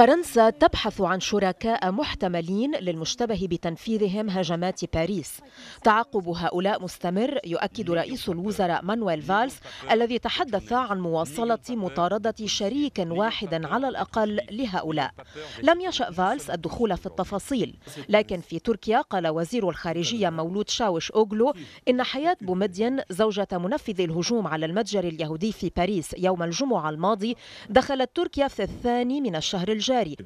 فرنسا تبحث عن شركاء محتملين للمشتبه بتنفيذهم هجمات باريس تعقب هؤلاء مستمر يؤكد رئيس الوزراء مانويل فالس الذي تحدث عن مواصلة مطاردة شريك واحد على الأقل لهؤلاء لم يشأ فالس الدخول في التفاصيل لكن في تركيا قال وزير الخارجية مولود شاوش أوغلو إن حياة بومدين زوجة منفذ الهجوم على المتجر اليهودي في باريس يوم الجمعة الماضي دخلت تركيا في الثاني من الشهر الجاي التجاري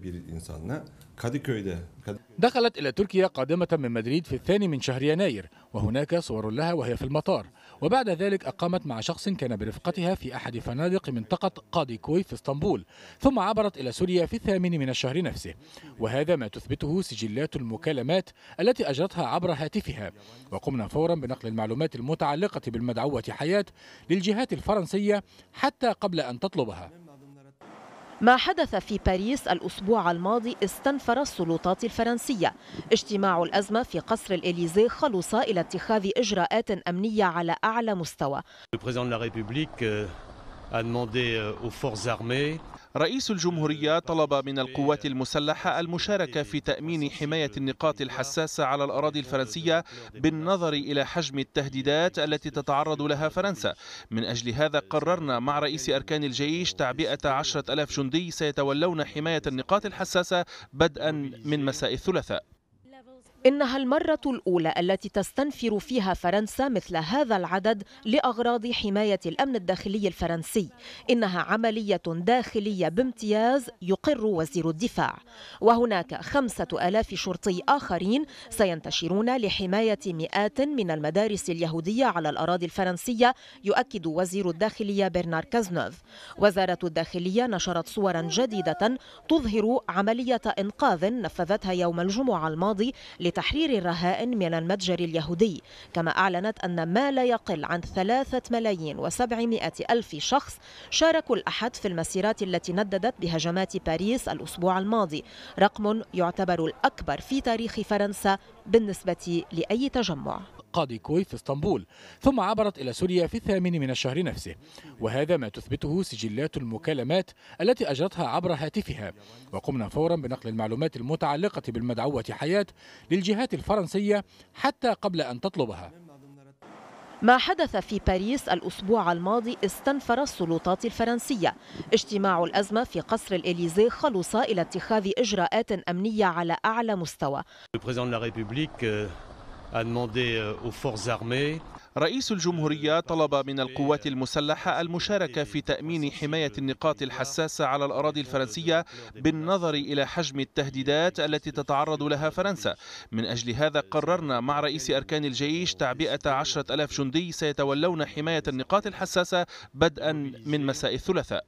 دخلت إلى تركيا قادمة من مدريد في الثاني من شهر يناير وهناك صور لها وهي في المطار وبعد ذلك أقامت مع شخص كان برفقتها في أحد فنادق منطقة كوي في اسطنبول ثم عبرت إلى سوريا في الثامن من الشهر نفسه وهذا ما تثبته سجلات المكالمات التي أجرتها عبر هاتفها وقمنا فورا بنقل المعلومات المتعلقة بالمدعوة حياة للجهات الفرنسية حتى قبل أن تطلبها ما حدث في باريس الأسبوع الماضي استنفر السلطات الفرنسية اجتماع الأزمة في قصر الإليزي خلص إلى اتخاذ إجراءات أمنية على أعلى مستوى. رئيس الجمهورية طلب من القوات المسلحة المشاركة في تأمين حماية النقاط الحساسة على الأراضي الفرنسية بالنظر إلى حجم التهديدات التي تتعرض لها فرنسا من أجل هذا قررنا مع رئيس أركان الجيش تعبئة عشرة ألاف جندي سيتولون حماية النقاط الحساسة بدءا من مساء الثلاثاء إنها المرة الأولى التي تستنفر فيها فرنسا مثل هذا العدد لأغراض حماية الأمن الداخلي الفرنسي إنها عملية داخلية بامتياز يقر وزير الدفاع وهناك خمسة ألاف شرطي آخرين سينتشرون لحماية مئات من المدارس اليهودية على الأراضي الفرنسية يؤكد وزير الداخلية برنار كازنوف وزارة الداخلية نشرت صورا جديدة تظهر عملية إنقاذ نفذتها يوم الجمعة الماضي لتحرير الرهائن من المتجر اليهودي كما أعلنت أن ما لا يقل عن ثلاثة ملايين وسبعمائة ألف شخص شاركوا الأحد في المسيرات التي نددت بهجمات باريس الأسبوع الماضي رقم يعتبر الأكبر في تاريخ فرنسا بالنسبة لأي تجمع قاضي كوي في اسطنبول ثم عبرت إلى سوريا في الثامن من الشهر نفسه وهذا ما تثبته سجلات المكالمات التي أجرتها عبر هاتفها وقمنا فورا بنقل المعلومات المتعلقة بالمدعوة حياة للجهات الفرنسية حتى قبل أن تطلبها ما حدث في باريس الأسبوع الماضي استنفر السلطات الفرنسية اجتماع الأزمة في قصر الإليزي خلص إلى اتخاذ إجراءات أمنية على أعلى مستوى Euh, رئيس الجمهورية طلب من القوات المسلحة المشاركة في تأمين حماية النقاط الحساسة على الأراضي الفرنسية بالنظر إلى حجم التهديدات التي تتعرض لها فرنسا من أجل هذا قررنا مع رئيس أركان الجيش تعبئة عشرة ألاف جندي سيتولون حماية النقاط الحساسة بدءا من مساء الثلاثاء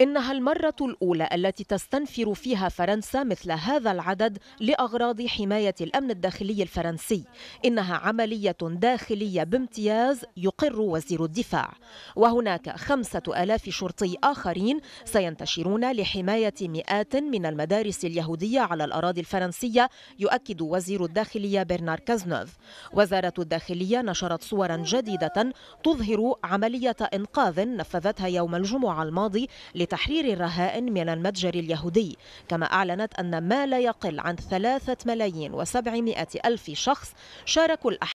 إنها المرة الأولى التي تستنفر فيها فرنسا مثل هذا العدد لأغراض حماية الأمن الداخلي الفرنسي إنها عملية داخلية بامتياز يقر وزير الدفاع وهناك خمسة ألاف شرطي آخرين سينتشرون لحماية مئات من المدارس اليهودية على الأراضي الفرنسية يؤكد وزير الداخلية برنار كازنوف وزارة الداخلية نشرت صورا جديدة تظهر عملية إنقاذ نفذتها يوم الجمعة الماضي لتحرير الرهائن من المتجر اليهودي كما أعلنت أن ما لا يقل عن ثلاثة ملايين وسبعمائة ألف شخص شاركوا الأحداث